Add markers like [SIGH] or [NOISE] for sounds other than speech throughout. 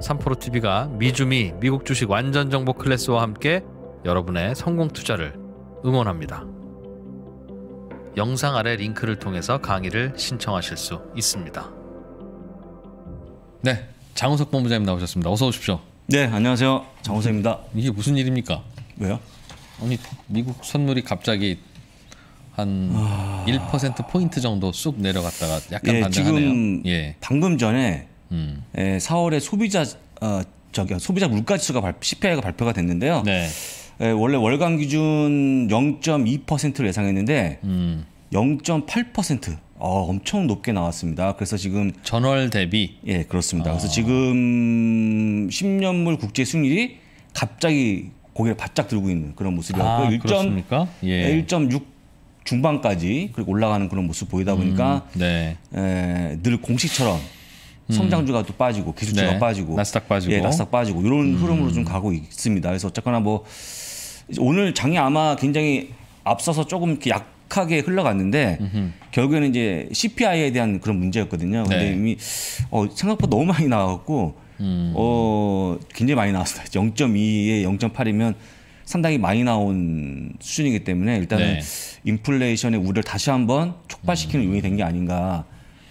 삼포로 t v 가 미주미 미국 주식 완전 정보 클래스와 함께 여러분의 성공 투자를 응원합니다. 영상 아래 링크를 통해서 강의를 신청하실 수 있습니다. 네, 장우석 본부장님 나오셨습니다. 어서 오십시오. 네, 안녕하세요. 장우석입니다. 이게 무슨 일입니까? 왜요? 아니, 미국 선물이 갑자기 한1% 아... 포인트 정도 쑥 내려갔다가 약간 예, 반등하네요. 지금 예. 방금 전에 음. 예, 4월에 소비자 어, 저기 소비자 물가 지수가 발, CPI가 발표가 됐는데요. 네. 예, 원래 월간 기준 0.2%를 예상했는데 음. 0.8%. 어, 아, 엄청 높게 나왔습니다. 그래서 지금 전월 대비 예, 그렇습니다. 아. 그래서 지금 10년물 국제 수익률이 갑자기 고개를 바짝 들고 있는 그런 모습이었고 아, 1. 그 예. 1.6 예, 중반까지 그리고 올라가는 그런 모습 보이다 보니까 음, 네. 에, 예, 늘 공식처럼 성장주가 또 빠지고 기술주가 네. 빠지고 나스닥 빠지고 예, 나스닥 빠지고 이런 음. 흐름으로 좀 가고 있습니다. 그래서 어쨌거나 뭐 오늘 장이 아마 굉장히 앞서서 조금 이렇게 약하게 흘러갔는데 음흠. 결국에는 이제 CPI에 대한 그런 문제였거든요. 근데 네. 이미 어, 생각보다 너무 많이 나왔고 음. 어 굉장히 많이 나왔어요. 0.2에 0.8이면 상당히 많이 나온 수준이기 때문에 일단은 네. 인플레이션의 우려를 다시 한번 촉발시키는 음. 요인이 된 게 아닌가.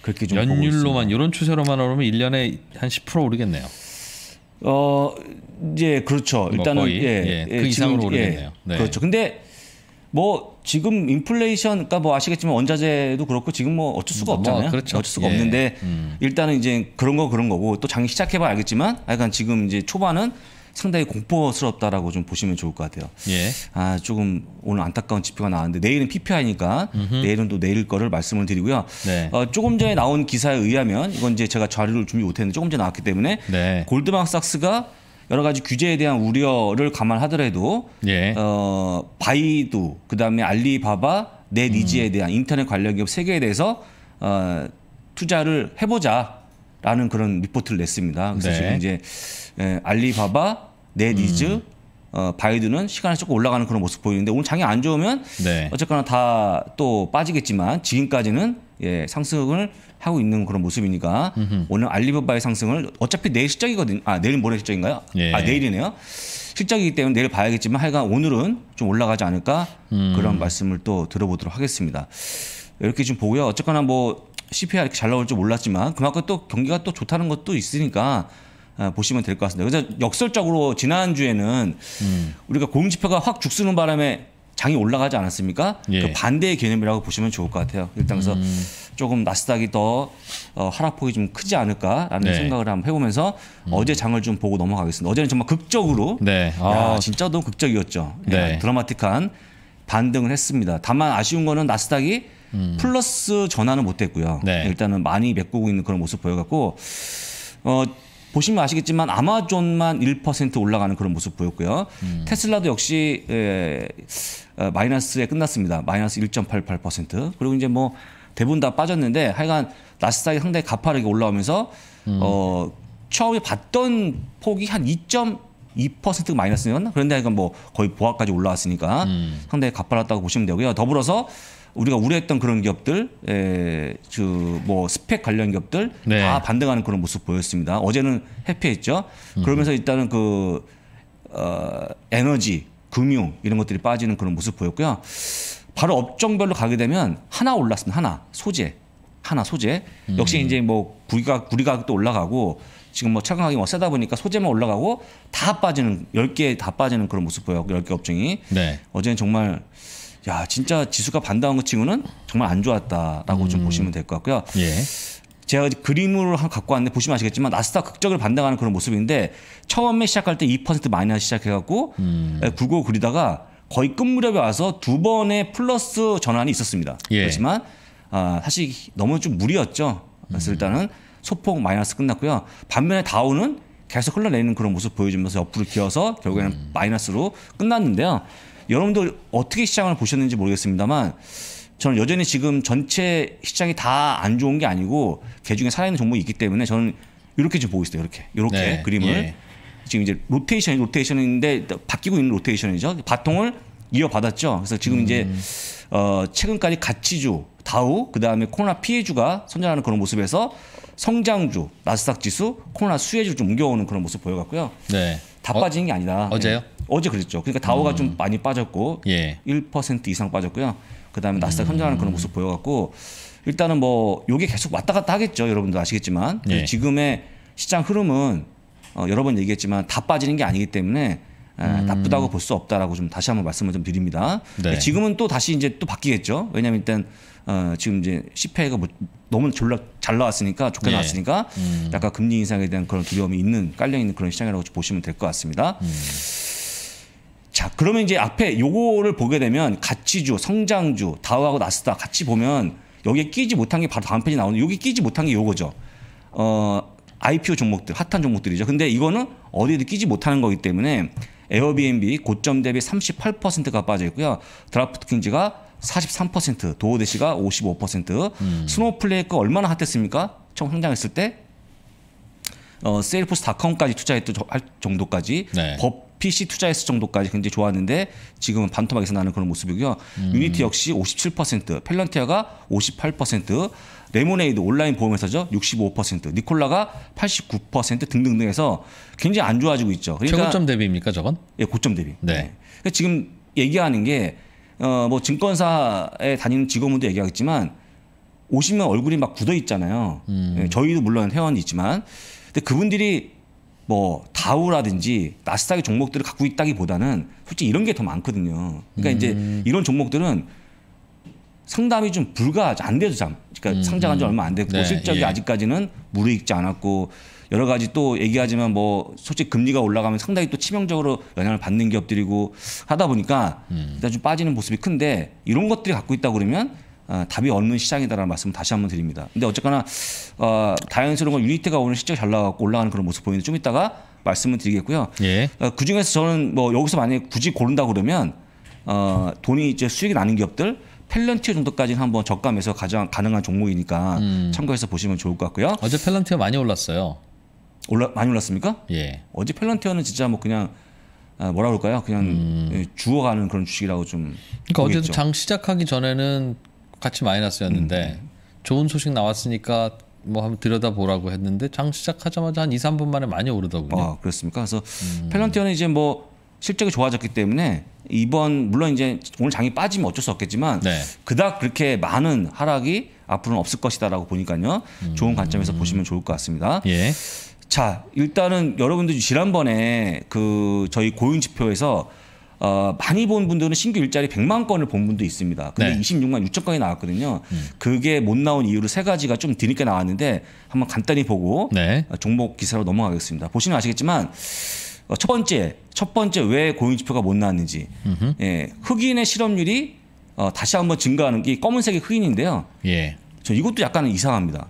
그렇게 좀 연율로만 이런 추세로만 오르면 1년에 한 10% 오르겠네요. 어, 이제 예, 그렇죠. 뭐 일단은 거의, 예, 예, 그 예, 이상으로 지금, 예, 오르겠네요. 네. 그렇죠. 근데 뭐 지금 인플레이션 그니까뭐 아시겠지만 원자재도 그렇고 지금 뭐 어쩔 수가 뭐 없잖아요. 뭐 그렇죠. 어쩔 수가 예. 없는데 음. 일단은 이제 그런 거 그런 거고 또 장기 시작해 봐야 알겠지만 약간 지금 이제 초반은 상당히 공포스럽다라고 좀 보시면 좋을 것 같아요. 예. 아 조금 오늘 안타까운 지표가 나왔는데 내일은 PPI니까 음흠. 내일은 또 내일 거를 말씀을 드리고요. 네. 어, 조금 전에 나온 기사에 의하면 이건 이제 제가 자료를 준비 못했는데 조금 전에 나왔기 때문에 네. 골드만삭스가 여러 가지 규제에 대한 우려를 감안하더라도 예. 어, 바이두 그다음에 알리바바 넷니지에 음. 대한 인터넷 관련 기업 세 개에 대해서 어, 투자를 해보자라는 그런 리포트를 냈습니다. 그래서 네. 지금 이제 예, 알리바바 내 니즈, 음. 어, 바이두는 시간이 조금 올라가는 그런 모습 보이는데 오늘 장이 안 좋으면 네. 어쨌거나 다 또 빠지겠지만 지금까지는 예, 상승을 하고 있는 그런 모습이니까 음흠. 오늘 알리바바의 상승을 어차피 내일 실적이거든요. 아, 내일 모레 실적인가요? 예. 아, 내일이네요. 실적이기 때문에 내일 봐야겠지만 하여간 오늘은 좀 올라가지 않을까 음. 그런 말씀을 또 들어보도록 하겠습니다. 이렇게 좀 보고요. 어쨌거나 뭐 CPI 이렇게 잘 나올 줄 몰랐지만 그만큼 또 경기가 또 좋다는 것도 있으니까 아, 보시면 될 것 같습니다. 그래서 역설적으로 지난주에는 음. 우리가 공지표가확 죽쓰는 바람에 장이 올라가지 않았습니까? 예. 그 반대의 개념이라고 보시면 좋을 것 같아요. 일단 그래서 음. 조금 나스닥이 더 어, 하락폭이 좀 크지 않을까라는 네. 생각을 한번 해보면서 음. 어제 장을 좀 보고 넘어가겠습니다. 어제는 정말 극적으로, 네. 아. 진짜 너무 극적이었죠. 네. 야, 드라마틱한 반등을 했습니다. 다만 아쉬운 거는 나스닥이 음. 플러스 전환은 못했고요. 네. 일단은 많이 메꾸고 있는 그런 모습 보여갖고 어, 보시면 아시겠지만 아마존만 1% 올라가는 그런 모습 보였고요. 음. 테슬라도 역시 에, 예, 어, 마이너스에 끝났습니다. 마이너스 1.88%. 그리고 이제 뭐 대부분 다 빠졌는데 하여간 나스닥이 상당히 가파르게 올라오면서 음. 어 처음에 봤던 폭이 한 2.2% 마이너스였나? 그런데 하여간 뭐 거의 보합까지 올라왔으니까 음. 상당히 가파랐다고 보시면 되고요. 더불어서 우리가 우려했던 그런 기업들, 에, 그뭐 스펙 관련 기업들 네. 다 반등하는 그런 모습 보였습니다. 어제는 해피했죠. 음. 그러면서 일단은 그 어, 에너지, 금융 이런 것들이 빠지는 그런 모습 보였고요. 바로 업종별로 가게 되면 하나 올랐습니다. 하나 소재, 하나 소재. 음. 역시 음. 이제 뭐 구리가 구리가도 올라가고 지금 뭐 차강 하기뭐 세다 보니까 소재만 올라가고 다 빠지는 1 0개다 빠지는 그런 모습 보였1 0개 업종이 네. 어제는 정말 야 진짜 지수가 반다운그친구는 정말 안 좋았다라고 음. 좀 보시면 될 것 같고요. 예. 제가 그림으로 한 갖고 왔는데 보시면 아시겠지만 나스닥 극적을 반등하는 그런 모습인데 처음에 시작할 때 2% 마이너스 시작해갖고 음. 예, 구고 그리다가 거의 끝 무렵에 와서 두 번의 플러스 전환이 있었습니다. 예. 그렇지만 아, 사실 너무 좀 무리였죠. 그래서 음. 일단은 소폭 마이너스 끝났고요. 반면에 다우는 계속 흘러내리는 그런 모습 보여주면서 옆으로 기어서 결국에는 음. 마이너스로 끝났는데요. 여러분들 어떻게 시장을 보셨는지 모르겠습니다만 저는 여전히 지금 전체 시장이 다 안 좋은 게 아니고 개 중에 살아있는 종목이 있기 때문에 저는 이렇게 지금 보고 있어요. 이렇게 이렇게 네, 그림을 예. 지금 이제 로테이션이 로테이션인데 바뀌고 있는 로테이션이죠. 바통을 이어받았죠. 그래서 지금 음. 이제 어, 최근까지 가치주, 다우, 그 다음에 코로나 피해주가 선전하는 그런 모습에서 성장주, 나스닥 지수, 코로나 수혜주좀 옮겨오는 그런 모습 보여갖고요. 네. 다 어, 빠지는 게 아니다. 어제요? 예. 어제 그랬죠. 그러니까 다오가 음. 좀 많이 빠졌고 예. 1% 이상 빠졌고요. 그다음에 나스닥 음. 현장하는 그런 모습 보여갖고 일단은 뭐 요게 계속 왔다 갔다 하겠죠. 여러분도 아시겠지만 예. 지금의 시장 흐름은 어, 여러 번 얘기했지만 다 빠지는 게 아니기 때문에 예, 음. 나쁘다고 볼 수 없다라고 좀 다시 한번 말씀을 좀 드립니다. 네. 지금은 또 다시 이제 또 바뀌겠죠. 왜냐하면 일단 어, 지금 이제 10회가 뭐 너무 졸라 잘 나왔으니까 좋게 예. 나왔으니까 음. 약간 금리 인상에 대한 그런 두려움이 있는 깔려 있는 그런 시장이라고 보시면 될 것 같습니다. 음. 자, 그러면 이제 앞에 요거를 보게 되면 가치주, 성장주, 다우하고 나스닥 같이 보면 여기에 끼지 못한 게 바로 다음 페이지 나오는 여기 끼지 못한 게 요거죠. 어, IPO 종목들, 핫한 종목들이죠. 근데 이거는 어디에도 끼지 못하는 거기 때문에 에어비앤비 고점 대비 38%가 빠져 있고요. 드라프트킹즈가 43%, 도어대시가 55%, 음. 스노우플레이가 얼마나 핫했습니까? 처음 상장했을 때 어, 세일포스닷컴까지 투자했던 정도까지 네. 버핏이 투자했을 정도까지 굉장히 좋았는데 지금은 반토막에서 나는 그런 모습이고요. 음. 유니티 역시 57%, 펠런티아가 58%, 레모네이드 온라인 보험회사죠. 65%, 니콜라가 89% 등등등 해서 굉장히 안 좋아지고 있죠. 그러니까 최고점 대비입니까, 저건? 예, 고점 대비. 네. 네. 지금 얘기하는 게 어, 뭐 증권사에 다니는 직원분도 얘기하겠지만 오시면 얼굴이 막 굳어 있잖아요. 음. 예, 저희도 물론 회원이 있지만 근데 그분들이 뭐 다우라든지 나스닥의 종목들을 갖고 있다기보다는 솔직히 이런 게 더 많거든요. 그러니까 음. 이제 이런 종목들은 상담이 좀 불가 안 돼서 잠. 그러니까 음, 상장한 지 음. 얼마 안 됐고 네, 실적이 예. 아직까지는 무르익지 않았고 여러 가지 또 얘기하지만 뭐 솔직히 금리가 올라가면 상당히 또 치명적으로 영향을 받는 기업들이고 하다 보니까 음. 일단 좀 빠지는 모습이 큰데 이런 것들이 갖고 있다 그러면 어, 답이 없는 시장이다라는 말씀 다시 한 번 드립니다. 근데 어쨌거나 어, 다양스러운 건유니티가 오늘 실적 잘 나가고 올라가는 그런 모습 보이는데 좀 이따가 말씀을 드리겠고요. 예. 어, 그 중에서 저는 뭐 여기서 만약에 굳이 고른다 그러면 어, 돈이 이제 수익이 나는 기업들 펠런티어 정도까지는 한번 적감해서 가장 가능한 종목이니까 음. 참고해서 보시면 좋을 것 같고요. 어제 펠런티어 많이 올랐어요. 올라 많이 올랐습니까? 예. 어제 펠런티어는 진짜 뭐 그냥 아, 뭐라 그럴까요? 그냥 음. 예, 주워가는 그런 주식이라고 좀. 그러니까 어제도 장 시작하기 전에는 같이 마이너스였는데 음. 네. 좋은 소식 나왔으니까 뭐 한번 들여다보라고 했는데 장 시작하자마자 한 2, 3분 만에 많이 오르더군요. 아, 그렇습니까? 그래서 음. 펠런티어는 이제 뭐 실적이 좋아졌기 때문에 이번 물론 이제 오늘 장이 빠지면 어쩔 수 없겠지만 네. 그닥 그렇게 많은 하락이 앞으로는 없을 것이다라고 보니까요. 좋은 음. 관점에서 보시면 좋을 것 같습니다. 예. 자, 일단은 여러분들 지난번에 그 저희 고용 지표에서 어, 많이 본 분들은 신규 일자리 100만 건을 본 분도 있습니다. 근데 네. 26만 6천 건이 나왔거든요. 음. 그게 못 나온 이유를 세 가지가 좀 뒤늦게 나왔는데 한번 간단히 보고 네. 종목 기사로 넘어가겠습니다. 보시면 아시겠지만 어, 첫 번째 첫 번째 왜 고용 지표가 못 나왔는지 예, 흑인의 실업률이 어, 다시 한번 증가하는 게 검은색이 흑인인데요. 예. 저 이것도 약간 이상합니다.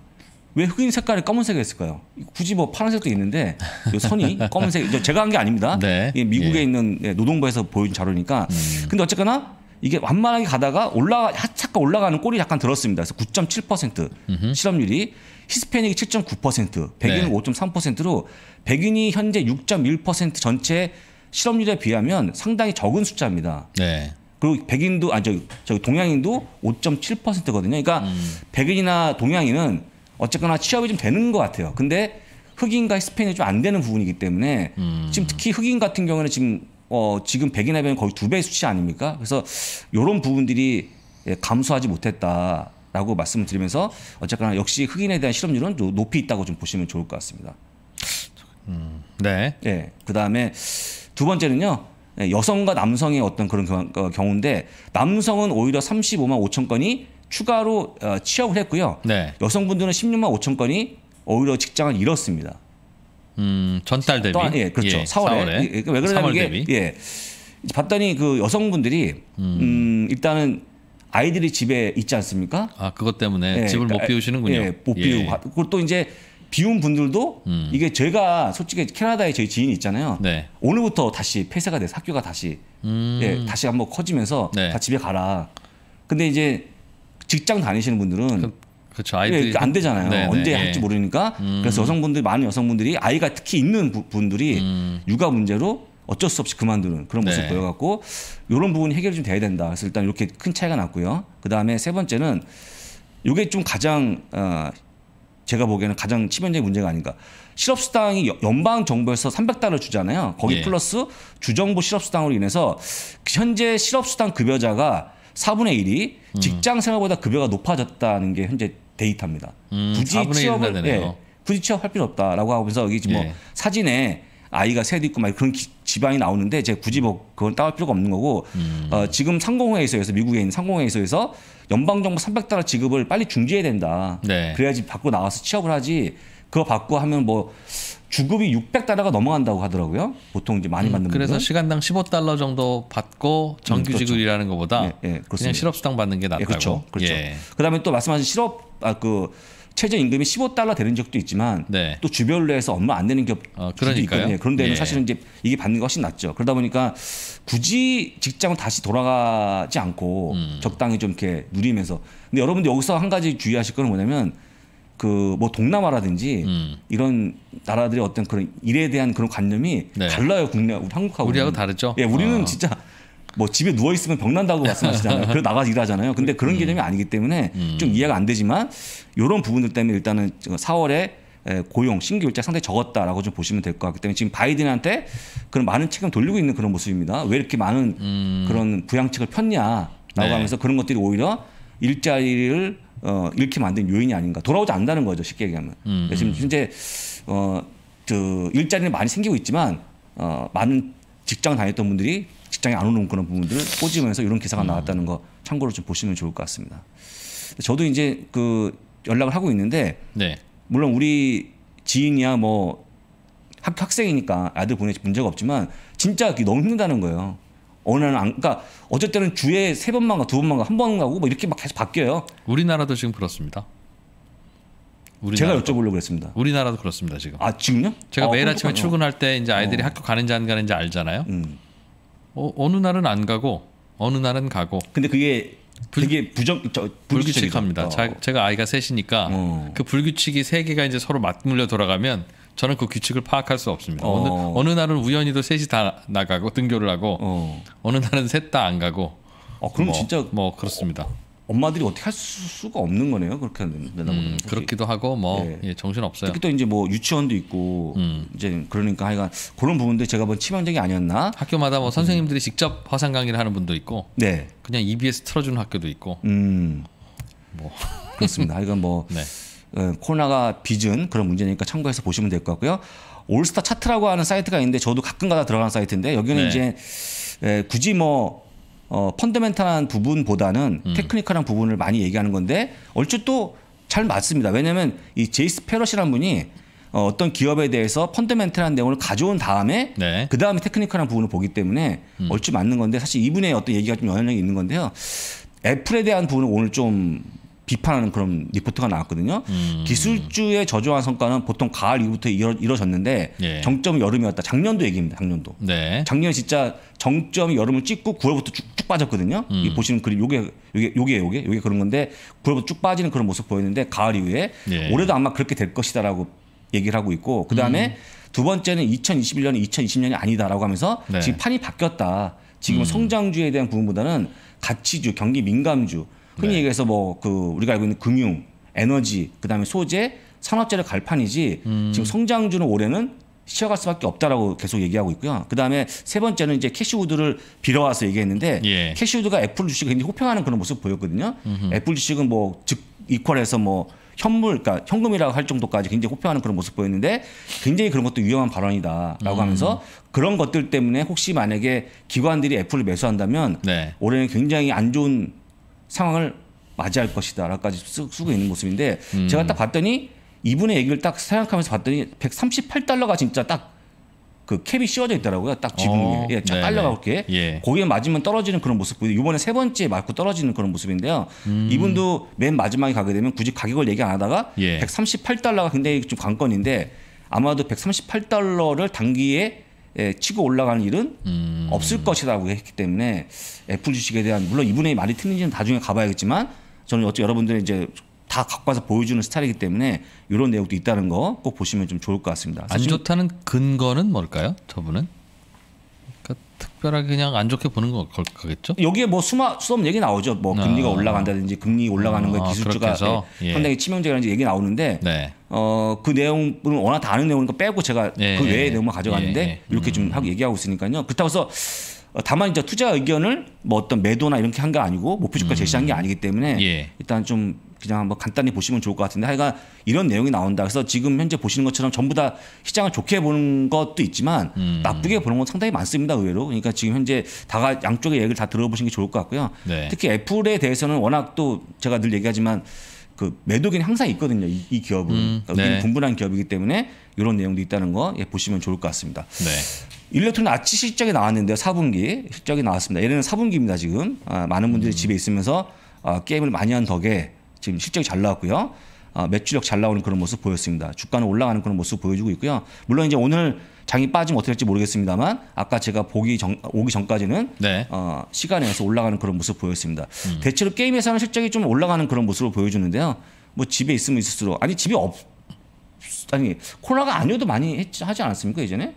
왜 흑인 색깔이 검은색이했을까요 굳이 뭐 파란색도 있는데 이 선이 [LAUGHS] 검은색 제가 한 게 아닙니다. 네. 예, 미국에 예. 있는 예, 노동부에서 보여준 자료니까. 음. 근데 어쨌거나 이게 완만하게 가다가 올라가 하차가 올라가는 꼴이 약간 들었습니다. 그래서 9.7% 음흠. 실업률이 히스패닉이 7.9%, 백인은 네. 5.3%로 백인이 현재 6.1% 전체 실업률에 비하면 상당히 적은 숫자입니다. 네. 그리고 백인도 아니 저기, 저 동양인도 5.7%거든요. 그러니까 음. 백인이나 동양인은 어쨌거나 취업이 좀 되는 것 같아요. 근데 흑인과 히스패닉이 좀 안 되는 부분이기 때문에 음. 지금 특히 흑인 같은 경우에는 지금 어, 지금 백인 에 비하면 거의 두 배의 수치 아닙니까? 그래서 이런 부분들이 예, 감소하지 못했다라고 말씀을 드리면서 어쨌거나 역시 흑인에 대한 실업률은 높이 있다고 좀 보시면 좋을 것 같습니다. 음, 네. 네, 예, 그 다음에 두 번째는요. 예, 여성과 남성의 어떤 그런 어, 경우인데 남성은 오히려 35만 5천 건이 추가로 어, 취업을 했고요. 네. 여성분들은 16만 5천 건이 오히려 직장을 잃었습니다. 음, 전달 대비. 또한, 예, 그렇죠. 예, 4월에. 4월에. 예, 그 왜 그러냐면 이게 예. 봤더니 그 여성분들이 음. 음, 일단은 아이들이 집에 있지 않습니까? 아, 그것 때문에 예, 집을 그러니까, 못 비우시는군요. 예, 못 비우고. 예. 그리고 또 이제 비운 분들도 음. 이게 제가 솔직히 캐나다에 저희 지인이 있잖아요. 네. 오늘부터 다시 폐쇄가 돼서 학교가 다시 음. 예, 다시 한번 커지면서 네. 다 집에 가라. 근데 이제 직장 다니시는 분들은 그렇죠. 예, 아이들 그러니까 안 되잖아요. 네네. 네, 언제 예. 할지 모르니까. 음. 그래서 여성분들 많은 여성분들이 아이가 특히 있는 부, 분들이 음. 육아 문제로 어쩔 수 없이 그만두는 그런 네. 모습 네. 보여갖고 이런 부분이 해결이 좀 돼야 된다. 그래서 일단 이렇게 큰 차이가 났고요. 그 다음에 세 번째는 이게 좀 가장 어, 제가 보기에는 가장 치명적인 문제가 아닌가. 실업수당이 연방 정부에서 300달러 주잖아요. 거기 예. 플러스 주정부 실업수당으로 인해서 현재 실업수당 급여자가 4분의 1이 음. 직장 생활보다 급여가 높아졌다는 게 현재 데이터입니다. 음, 굳이 취업을 예, 굳이 취업할 필요 없다라고 하면서 여기 지금 뭐 예. 뭐 사진에 아이가 새도 있고 막 그런 기, 지방이 나오는데 제가 굳이 뭐 그건 따올 필요가 없는 거고 음. 어, 지금 상공회의소에서 미국에 있는 상공회의소에서 연방정부 300달러 지급을 빨리 중지해야 된다. 네. 그래야지 받고 나와서 취업을 하지. 그거 받고 하면 뭐 주급이 600달러가 넘어간다고 하더라고요. 보통 이제 많이 음, 받는 그래서 분들은. 시간당 15달러 정도 받고 정규직을 음, 그렇죠. 일하는 것보다 예, 예, 그냥 실업수당 받는 게 낫다고. 예, 그렇죠. 그렇죠. 예. 그다음에 또 말씀하신 실업 아, 그 최저 임금이 15달러 되는 적도 있지만 네. 또 주별로 해서 얼마 안 되는 어, 기업도 어, 있거든요. 그런데 예. 사실은 이제 이게 받는 것이 낫죠. 그러다 보니까 굳이 직장을 다시 돌아가지 않고 음. 적당히 좀 이렇게 누리면서 근데 여러분들 여기서 한 가지 주의하실 거는 뭐냐면 그뭐 동남아라든지 음. 이런 나라들의 어떤 그런 일에 대한 그런 관념이 네. 달라요 국내 한국하고 우리하고 다르죠. 예, 우리는 아. 진짜 뭐 집에 누워 있으면 병난다고 말씀하시잖아요. [LAUGHS] 그래 나가서 일하잖아요. 근데 음. 그런 개념이 아니기 때문에 음. 좀 이해가 안 되지만 이런 부분들 때문에 일단은 4월에 고용 신규 일자 상당히 적었다라고 좀 보시면 될 것 같기 때문에 지금 바이든한테 그런 많은 책임 돌리고 있는 그런 모습입니다. 왜 이렇게 많은 음. 그런 부양책을 폈냐라고 네. 하면서 그런 것들이 오히려 일자리를 어, 이렇게 만든 요인이 아닌가. 돌아오지 않는다는 거죠. 쉽게 얘기하면. 음, 지금 음. 현재 어, 그 일자리는 많이 생기고 있지만 어, 많은 직장 다녔던 분들이 직장에 안 오는 그런 부분들을 꼬집으면서 이런 기사가 음. 나왔다는 거 참고로 좀 보시면 좋을 것 같습니다. 저도 이제 그 연락을 하고 있는데 네. 물론 우리 지인이야 뭐 학, 학생이니까 아들 보내지 문제가 없지만 진짜 너무 힘든다는 거예요. 오늘은 안, 그러니까 어쩔 때는 주에 세 번만 가, 두 번만 가, 한번 가고 뭐 이렇게 막 계속 바뀌어요. 우리나라도 지금 그렇습니다. 우리나라도. 제가 여쭤보려고 했습니다. 우리나라도 그렇습니다 지금. 아 지금요? 제가 아, 매일 아침에 출근할 때 이제 어. 아이들이 어. 학교 가는지 안 가는지 알잖아요. 음. 어, 어느 날은 안 가고 어느 날은 가고. 근데 그게 되게 부정 저, 불규칙합니다. 어. 자, 제가 아이가 셋이니까 어. 그 불규칙이 세 개가 이제 서로 맞물려 돌아가면 저는 그 규칙을 파악할 수 없습니다. 어. 느 어느, 어느 날은 우연히도 셋이 다 나가고 등교를 하고 어. 느 날은 셋 다 안 가고. 어, 그럼 뭐, 진짜 뭐 그렇습니다. 어, 엄마들이 어떻게 할 수, 가 없는 거네요. 그렇게 된다면 음, 그렇기도 하고 뭐 예. 예, 정신 없어요. 특히 또 이제 뭐 유치원도 있고 음. 이제 그러니까 하여간 그런 부분들 제가 본 치명적이 아니었나? 학교마다 뭐 음. 선생님들이 직접 화상 강의를 하는 분도 있고, 네. 그냥 EBS 틀어주는 학교도 있고, 음. 뭐 그렇습니다. 하여간 뭐. [LAUGHS] 네. 예, 코로나가 빚은 그런 문제니까 참고해서 보시면 될 것 같고요. 올스타 차트라고 하는 사이트가 있는데 저도 가끔가다 들어가는 사이트인데 여기는 네. 이제 에, 예, 굳이 뭐 어, 펀더멘탈한 부분보다는 음. 테크니컬한 부분을 많이 얘기하는 건데 얼추 또 잘 맞습니다. 왜냐하면 이 제이스 페럿이라는 분이 어, 어떤 기업에 대해서 펀더멘탈한 내용을 가져온 다음에 네. 그 다음에 테크니컬한 부분을 보기 때문에 음. 얼추 맞는 건데 사실 이분의 어떤 얘기가 좀연연력이 있는 건데요. 애플에 대한 부분을 오늘 좀 비판하는 그런 리포트가 나왔거든요. 음. 기술주의 저조한 성과는 보통 가을 이후부터 이뤄, 졌는데 예. 정점이 여름이었다. 작년도 얘기입니다. 작년도. 네. 작년 진짜 정점이 여름을 찍고 9월부터 쭉쭉 빠졌거든요. 음. 이 보시는 그림 요게 요게 요게 요게 요게 그런 건데 9월부터 쭉 빠지는 그런 모습 보였는데 가을 이후에 예. 올해도 아마 그렇게 될 것이다라고 얘기를 하고 있고 그다음에 음. 두 번째는 2021년이 2020년이 아니다라고 하면서 네. 지금 판이 바뀌었다. 지금 음. 성장주에 대한 부분보다는 가치주, 경기 민감주, 흔히 네. 얘기해서 뭐 그 우리가 알고 있는 금융, 에너지, 그다음에 소재, 산업재를 갈판이지 음. 지금 성장주는 올해는 쉬어갈 수밖에 없다라고 계속 얘기하고 있고요. 그다음에 세 번째는 이제 캐시우드를 빌어와서 얘기했는데 예. 캐시우드가 애플 주식 을 굉장히 호평하는 그런 모습 보였거든요. 음흠. 애플 주식은 뭐 즉 이퀄해서 뭐 현물, 그러니까 현금이라고 할 정도까지 굉장히 호평하는 그런 모습 보였는데 굉장히 그런 것도 위험한 발언이다라고 음. 하면서 그런 것들 때문에 혹시 만약에 기관들이 애플을 매수한다면 네. 올해는 굉장히 안 좋은 상황을 맞이할 것이다라까지 쓰고 있는 모습인데 음. 제가 딱 봤더니 이분의 얘기를 딱 생각하면서 봤더니 138달러가 진짜 딱 그 캡이 씌워져 있더라고요. 딱 지붕 위에 어. 예, 쫙 깔려가 이렇게 예. 고기에 맞으면 떨어지는 그런 모습 보이고 이번에 세 번째 맞고 떨어지는 그런 모습인데요. 음. 이분도 맨 마지막에 가게 되면 굳이 가격을 얘기 안 하다가 예. 138달러가 굉장히 좀 관건인데 아마도 138달러를 단기에 예, 치고 올라가는 일은 음. 없을 것이라고 했기 때문에 애플 주식에 대한 물론 이분의 말이 틀린지는 나중에 가봐야겠지만 저는 어째 여러분들이 이제 다 갖고 와서 보여주는 스타일이기 때문에 이런 내용도 있다는 거 꼭 보시면 좀 좋을 것 같습니다. 안 좋다는 근거는 뭘까요? 저분은? 특별하게 그냥 안 좋게 보는 거 걸겠죠? 여기에 뭐 수마 수업 얘기 나오죠. 뭐 아. 금리가 올라간다든지 금리 올라가는 거 아, 기술주가 예, 예, 상당히 치명적이라는 얘기 나오는데 네. 어그 내용은 워낙 다 아는 내용이니까 빼고 제가 예, 그 외의 예. 내용만 가져갔는데 예, 예. 이렇게 좀 음. 하고 얘기하고 있으니까요. 그렇다고 해서 어, 다만 이제 투자 의견을 뭐 어떤 매도나 이렇게 한 게 아니고 목표 뭐 주가 음. 제시한 게 아니기 때문에 일단 좀 그냥 한번 간단히 보시면 좋을 것 같은데 하여간 이런 내용이 나온다. 그래서 지금 현재 보시는 것처럼 전부 다 시장을 좋게 보는 것도 있지만 음. 나쁘게 보는 건 상당히 많습니다. 의외로. 그러니까 지금 현재 다가 양쪽의 얘기를 다 들어보시는 게 좋을 것 같고요. 네. 특히 애플에 대해서는 워낙 또 제가 늘 얘기하지만 그 매도기는 항상 있거든요. 이, 이 기업은 음, 그러니까 네. 그러니까 분분한 기업이기 때문에 이런 내용도 있다는 거 예, 보시면 좋을 것 같습니다. 네. 일렉트로는 아치 실적이 나왔는데요. 4분기 실적이 나왔습니다. 얘네는 4분기입니다. 지금 아, 많은 분들이 음. 집에 있으면서 아, 게임을 많이 한 덕에 지금 실적이 잘 나왔고요. 아, 매출력 잘 나오는 그런 모습 보였습니다. 주가는 올라가는 그런 모습 보여주고 있고요. 물론 이제 오늘 장이 빠지면 어떻게 될지 모르겠습니다만 아까 제가 보기 전, 오기 전까지는 네. 어, 시간에서 올라가는 그런 모습 보였습니다. 음. 대체로 게임에서는 실적이 좀 올라가는 그런 모습을 보여주는데요. 뭐 집에 있으면 있을수록 아니 집에 없 아니 코로나가 아니어도 많이 했, 하지 않았습니까 예전에?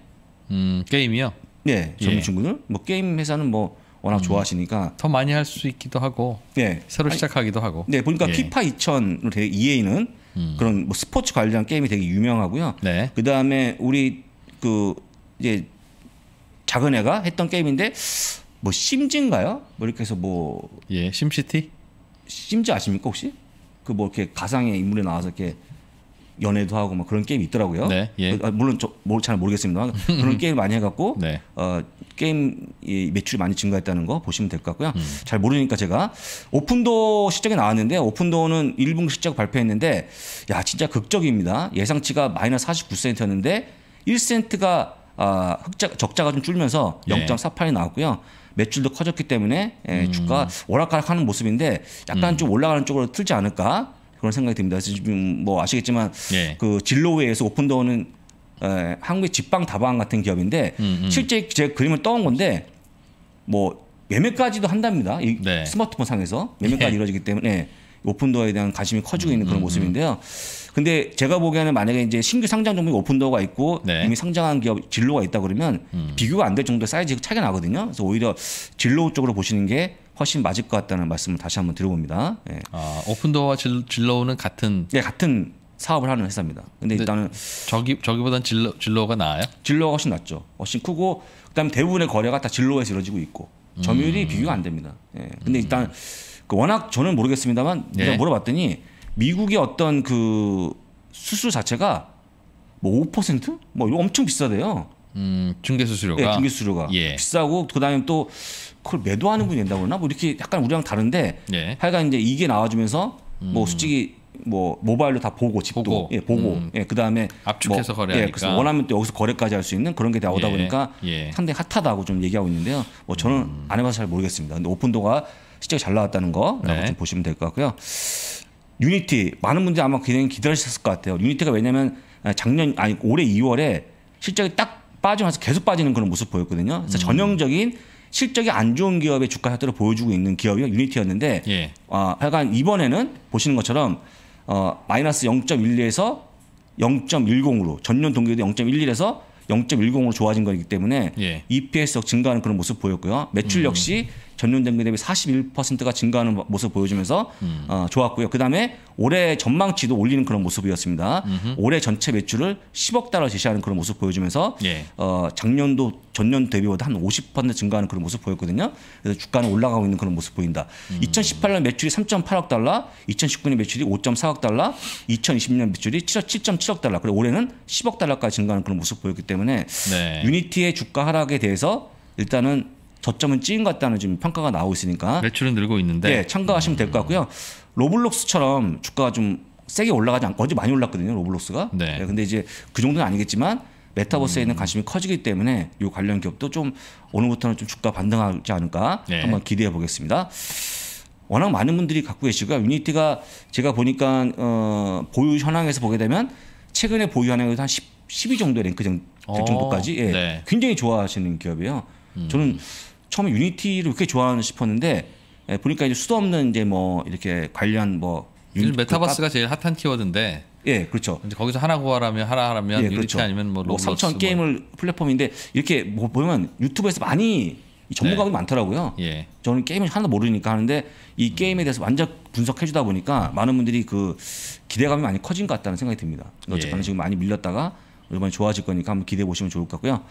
음 게임이요? 네 젊은 예. 친구들 뭐 게임 회사는 뭐 워낙 음. 좋아하시니까 더 많이 할 수 있기도 하고 네. 새로 시작하기도 하고 네 보니까 예. 피파 2000으로 되게 EA는 음. 그런 뭐 스포츠 관련 게임이 되게 유명하고요. 네. 그 다음에 우리 그 이제 작은 애가 했던 게임인데 뭐 심즈인가요? 뭐 이렇게 해서 뭐 예, 심시티? 심즈 아십니까 혹시? 그 뭐 이렇게 가상의 인물이 나와서 이렇게 연애도 하고 막 그런 게임이 있더라고요. 네, 예. 아, 물론 저, 뭐 잘 모르겠습니다만 [LAUGHS] 그런 게임 많이 해갖고 네. 어, 게임 매출이 많이 증가했다는 거 보시면 될 것 같고요. 음. 잘 모르니까 제가 오픈도 실적이 나왔는데 오픈도는 1분기 실적 발표했는데 야 진짜 극적입니다. 예상치가 마이너스 49%였는데 센트 1센트가 아, 흑자 적자가 좀 줄면서 0.48이 예. 나왔고요. 매출도 커졌기 때문에 예, 음. 주가 오락가락하는 모습인데 약간 음. 좀 올라가는 쪽으로 틀지 않을까 그런 생각이 듭니다. 지금 뭐 아시겠지만 예. 그 진로웨에서 오픈도어는 에, 한국의 집방 다방 같은 기업인데 음음. 음. 실제 제 그림을 떠온 건데 뭐 매매까지도 한답니다. 이 네. 스마트폰 상에서 매매까지 예. 이루어지기 때문에 오픈도어에 대한 관심이 커지고 있는 그런 음, 음, 모습인데요. 근데 제가 보기에는 만약에 이제 신규 상장 종목이 오픈도어가 있고 네. 이미 상장한 기업 진로가 있다 그러면 음. 비교가 안 될 정도 사이즈 가 차이가 나거든요. 그래서 오히려 진로 쪽으로 보시는 게 훨씬 맞을 것 같다는 말씀을 다시 한번 드려봅니다. 예. 아, 오픈도어와 진, 진로는 같은 네, 같은 사업을 하는 회사입니다. 근데, 근데 일단은 저기 저기보단 진로 진로가 나아요? 진로가 훨씬 낫죠. 훨씬 크고 그다음에 대부분의 거래가 다 진로에서 이루어지고 있고 점유율이 음. 비교가 안 됩니다. 예. 근데 음. 일단 그 워낙 저는 모르겠습니다만 예. 물어봤더니 미국의 어떤 그 수수 자체가 뭐 5%? 뭐 엄청 비싸대요. 음, 중개 수수료가. 네, 중개 수수료가 예. 비싸고 그다음에 또 그걸 매도하는 분이 된다고 그러나 뭐 이렇게 약간 우리랑 다른데 예. 하여간 이제 이게 나와주면서 음. 뭐 솔직히 뭐 모바일로 다 보고 집도 보고, 예, 보고 음. 예, 그다음에 뭐 압축해서 뭐, 거래하니까 예, 그래서 원하면 또 여기서 거래까지 할 수 있는 그런 게 나오다 예. 보니까 예. 상당히 핫하다고 좀 얘기하고 있는데요. 뭐 저는 음. 안 해봐서 잘 모르겠습니다. 근데 오픈도가 실제이잘 나왔다는 거라고 네. 좀 보시면 될 것 같고요. 유니티 많은 분들이 아마 굉장히 기다리셨을 것 같아요. 유니티가 왜냐면 하 아, 작년 아니 올해 2월에 실적이 딱 빠지면서 계속 빠지는 그런 모습 보였거든요. 그래서 음. 전형적인 실적이 안 좋은 기업의 주가 사태를 보여주고 있는 기업이 유니티였는데 예. 어, 하여간 이번에는 보시는 것처럼 어, 마이너스 0.12에서 0.10으로 전년 동기도 에 0.11에서 0.10으로 좋아진 것이기 때문에 예. EPS 증가하는 그런 모습 보였고요. 매출 음. 역시 음. 전년 동기 대비 41%가 증가하는 모습 보여주면서 음. 어, 좋았고요. 그다음에 올해 전망치도 올리는 그런 모습이었습니다. 음흠. 올해 전체 매출을 10억 달러 제시하는 그런 모습 보여주면서 예. 어, 작년도 전년 대비보다 한 50% 증가하는 그런 모습 보였거든요. 그래서 주가는 올라가고 있는 그런 모습 보인다. 음. 2018년 매출이 3.8억 달러, 2019년 매출이 5.4억 달러, 2020년 매출이 7.7억 7 달러. 그리고 올해는 10억 달러까지 증가하는 그런 모습 보였기 때문에 네. 유니티의 주가 하락에 대해서 일단은 저점은 찌인 것 같다는 지금 평가가 나오고 있으니까 매출은 늘고 있는데 예, 참가하시면 될 것 같고요. 로블록스처럼 주가가 좀 세게 올라가지 않고 어제 많이 올랐거든요. 로블록스가. 네. 예, 근데 이제 그 정도는 아니겠지만 메타버스에 음. 있는 관심이 커지기 때문에 이 관련 기업도 좀 오늘부터는 좀 주가 반등하지 않을까 네. 한번 기대해 보겠습니다. 워낙 많은 분들이 갖고 계시고요. 유니티가 제가 보니까 어, 보유 현황에서 보게 되면 최근에 보유 현황에서 한 10, 12 정도 의 랭크 정도, 정도까지 어. 예, 네. 굉장히 좋아하시는 기업이에요. 음. 저는 처음에 유니티를 그렇게 좋아하는 싶었는데 예, 보니까 이제 수도 없는 이제 뭐 이렇게 관련 뭐 유니, 지금 메타버스가 그, 제일 핫한 키워드인데 예, 그렇죠. 이제 거기서 하나 구하라면 하라 하라면 예, 유니티 그렇죠. 아니면 뭐뭐 3천 뭐 뭐 게임을 플랫폼인데 이렇게 뭐 보면 유튜브에서 많이 전문가분 네. 많더라고요. 예. 저는 게임을 하나도 모르니까 하는데 이 음. 게임에 대해서 완전 분석해 주다 보니까 많은 분들이 그 기대감이 많이 커진 것 같다는 생각이 듭니다. 예. 어쨌거나 예. 지금 많이 밀렸다가 이번에 좋아질 거니까 한번 기대해 보시면 좋을 것 같고요.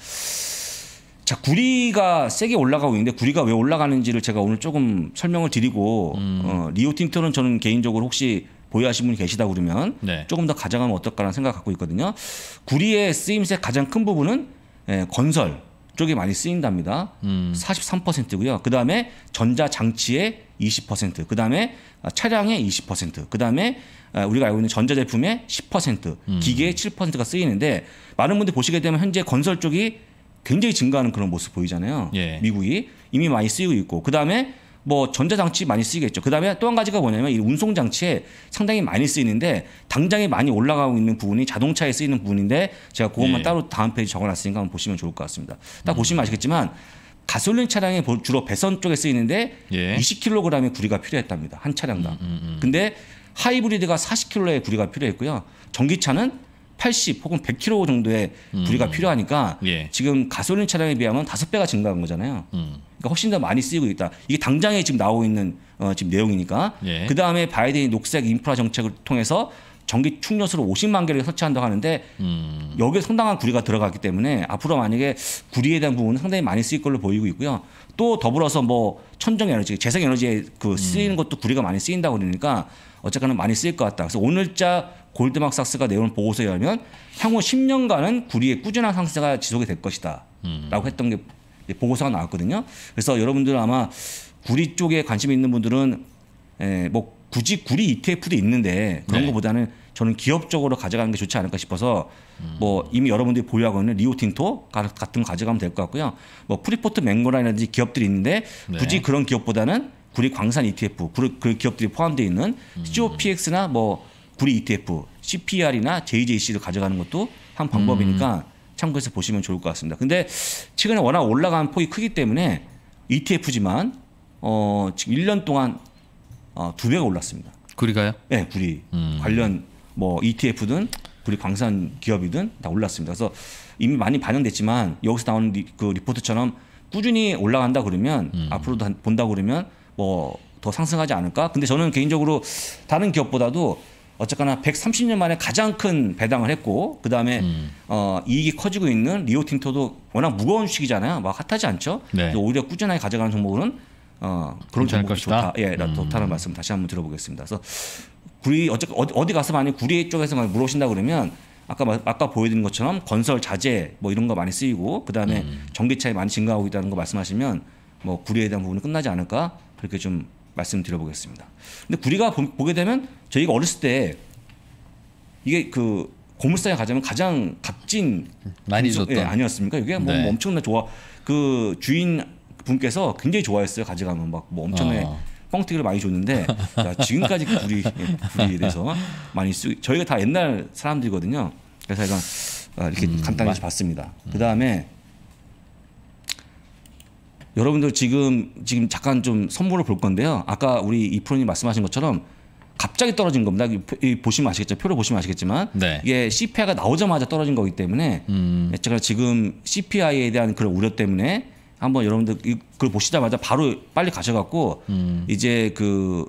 자 구리가 세게 올라가고 있는데 구리가 왜 올라가는지를 제가 오늘 조금 설명을 드리고 음. 어, 리오틴토는 저는 개인적으로 혹시 보유하신 분이 계시다 그러면 네. 조금 더 가져가면 어떨까라는 생각 갖고 있거든요. 구리의 쓰임새 가장 큰 부분은 예, 건설 쪽에 많이 쓰인답니다. 음. 43%고요. 그 다음에 전자 장치의 20%, 그 다음에 차량의 20%, 그 다음에 아, 우리가 알고 있는 전자 제품의 10%, 음. 기계의 7%가 쓰이는데 많은 분들 보시게 되면 현재 건설 쪽이 굉장히 증가하는 그런 모습 보이잖아요. 예. 미국이 이미 많이 쓰이고 있고 그 다음에 뭐 전자장치 많이 쓰이겠죠. 그 다음에 또 한 가지가 뭐냐면 이 운송장치에 상당히 많이 쓰이는데 당장에 많이 올라가고 있는 부분이 자동차에 쓰이는 부분인데 제가 그것만 예. 따로 다음 페이지 적어놨으니까 한번 보시면 좋을 것 같습니다. 딱 음. 보시면 아시겠지만 가솔린 차량에 주로 배선 쪽에 쓰이는데 예. 20kg의 구리가 필요했답니다. 한 차량당. 음, 음, 음. 근데 하이브리드가 40kg의 구리가 필요했고요. 전기차는 80 혹은 100km 정도의 부리가 음. 필요하니까 예. 지금 가솔린 차량에 비하면 다섯 배가 증가한 거잖아요. 음. 그러니까 훨씬 더 많이 쓰이고 있다. 이게 당장에 지금 나오고 있는 어, 지금 내용이니까. 예. 그 다음에 바이든이 녹색 인프라 정책을 통해서 전기 충전소로 50만 개를 설치한다고 하는데 음. 여기에 상당한 구리가 들어갔기 때문에 앞으로 만약에 구리에 대한 부분은 상당히 많이 쓰일 걸로 보이고 있고요. 또 더불어서 뭐 천정 에너지, 재생 에너지에 그 쓰이는 음. 것도 구리가 많이 쓰인다 고 그러니까 어쨌거나 많이 쓰일 것 같다. 그래서 오늘자 골드막삭스가 내온 보고서에 의하면 향후 10년간은 구리의 꾸준한 상승세가 지속이 될 것이다. 음. 라고 했던 게 보고서가 나왔거든요. 그래서 여러분들 은 아마 구리 쪽에 관심 있는 분들은 에, 예, 뭐 굳이 구리 ETF도 있는데 그런 네. 것보다는 저는 기업적으로 가져가는 게 좋지 않을까 싶어서 음. 뭐 이미 여러분들이 보유하고 있는 리오틴토 같은 거 가져가면 될 것 같고요. 뭐 프리포트 맹고라든지 기업들이 있는데 네. 굳이 그런 기업보다는 구리 광산 ETF 그, 기업들이 포함되어 있는 음. COPX나 뭐 불의 ETF, CPR이나 JJC를 가져가는 것도 한 방법이니까 음. 참고해서 보시면 좋을 것 같습니다. 근데 최근에 워낙 올라간 폭이 크기 때문에 ETF지만 어, 지금 1년 동안 어, 두 배가 올랐습니다. 구리가요? 네, 구리 음. 관련 뭐 ETF든 구리 광산 기업이든 다 올랐습니다. 그래서 이미 많이 반영됐지만 여기서 나오는 리, 그 리포트처럼 꾸준히 올라간다 그러면 음. 앞으로도 본다 그러면 뭐 더 상승하지 않을까? 근데 저는 개인적으로 다른 기업보다도 어쨌거나 130년 만에 가장 큰 배당을 했고 그 다음에 음. 어, 이익이 커지고 있는 리오틴토도 워낙 무거운 주식이잖아요. 막 핫하지 않죠. 네. 오히려 꾸준하게 가져가는 종목은 어, 그런 종목 것이다. 좋다. 예, 좋다는 음. 말씀 다시 한번 들어보겠습니다. 그래서 구리 어쨌 어디 가서 많이 구리 쪽에서 많이 물어보신다 그러면 아까 아까 보여드린 것처럼 건설 자재 뭐 이런 거 많이 쓰이고 그 다음에 음. 전기차에 많이 증가하고 있다는 거 말씀하시면 뭐 구리에 대한 부분은 끝나지 않을까 그렇게 좀 말씀드려보겠습니다. 근데 우리가 보게 되면 저희가 어렸을 때 이게 그 고물상에 가자면 가장 값진 많이 줬던 예, 아니었습니까? 이게 뭐, 네. 엄청나 좋아 그 주인 분께서 굉장히 좋아했어요. 가져가면 막 뭐 엄청나게 어. 뻥튀기를 많이 줬는데 야, [LAUGHS] 지금까지 구리 예, 구리에 서 많이 쓰 저희가 다 옛날 사람들이거든요. 그래서 약간 아, 이렇게 음, 간단히 봤습니다. 그 다음에 여러분들 지금 지금 잠깐 좀 선물을 볼 건데요. 아까 우리 이 프로님 말씀하신 것처럼 갑자기 떨어진 겁니다. 보시면 아시겠죠. 표를 보시면 아시겠지만 네. 이게 CPI가 나오자마자 떨어진 거기 때문에 음. 제가 지금 CPI에 대한 그런 우려 때문에 한번 여러분들 그걸 보시자마자 바로 빨리 가셔갖고 음. 이제 그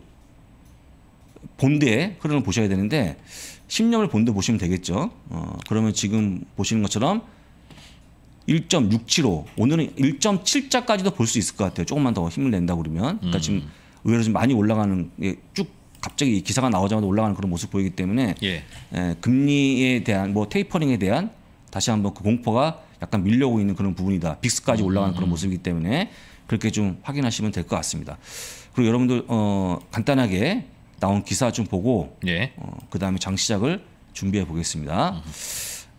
본드의 흐름을 보셔야 되는데 10년을 본드 보시면 되겠죠. 어, 그러면 지금 보시는 것처럼 1.675 오늘은 1.7자까지도 볼 수 있을 것 같아요. 조금만 더 힘을 낸다 그러면 그러니까 음. 지금 의외로 좀 많이 올라가는 예, 쭉 갑자기 기사가 나오자마자 올라가는 그런 모습 보이기 때문에 예. 예, 금리에 대한 뭐 테이퍼링에 대한 다시 한번 그 공포가 약간 밀려오고 있는 그런 부분이다. 빅스까지 올라가는 음. 그런 모습이기 때문에 그렇게 좀 확인하시면 될 것 같습니다. 그리고 여러분들 어, 간단하게 나온 기사 좀 보고 예. 어, 그 다음에 장 시작을 준비해 보겠습니다. 음.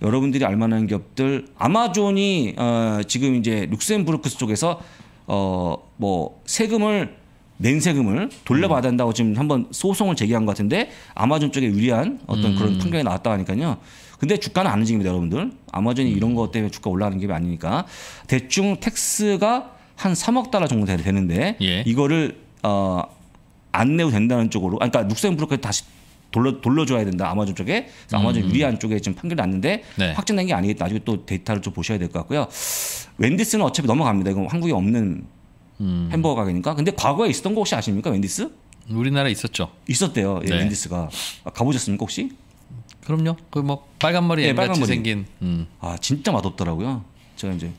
여러분들이 알만한 기업들 아마존이 어, 지금 이제 룩셈부르크 쪽에서 어, 뭐 세금을 낸 세금을 돌려받아 야 한다고 지금 한번 소송을 제기한 것 같은데 아마존 쪽에 유리한 어떤 음. 그런 판결이 나왔다 하니까요. 근데 주가는 안 움직입니다, 여러분들. 아마존이 음. 이런 것 때문에 주가 올라가는 게 아니니까 대충 텍스가 한 3억 달러 정도 되는데 예. 이거를 어, 안내고 된다는 쪽으로, 아 그러니까 룩셈부르크에 다시 돌려 돌려줘야 된다 아마존 쪽에 그래서 아마존 음. 유리한 쪽에 지금 판결이 났는데 네. 확정된 게 아니겠다 나중에 또 데이터를 좀 보셔야 될 것 같고요 웬디스는 어차피 넘어갑니다 이건 한국에 없는 음. 햄버거 가게니까 근데 과거에 있었던 거 혹시 아십니까 웬디스 우리나라에 있었죠 있었대요 예, 네. 웬디스가 아, 가보셨습니까 혹시 그럼요 그뭐 빨간 머리 예, 빨간 생긴 음. 아 진짜 맛없더라고요 제가 이제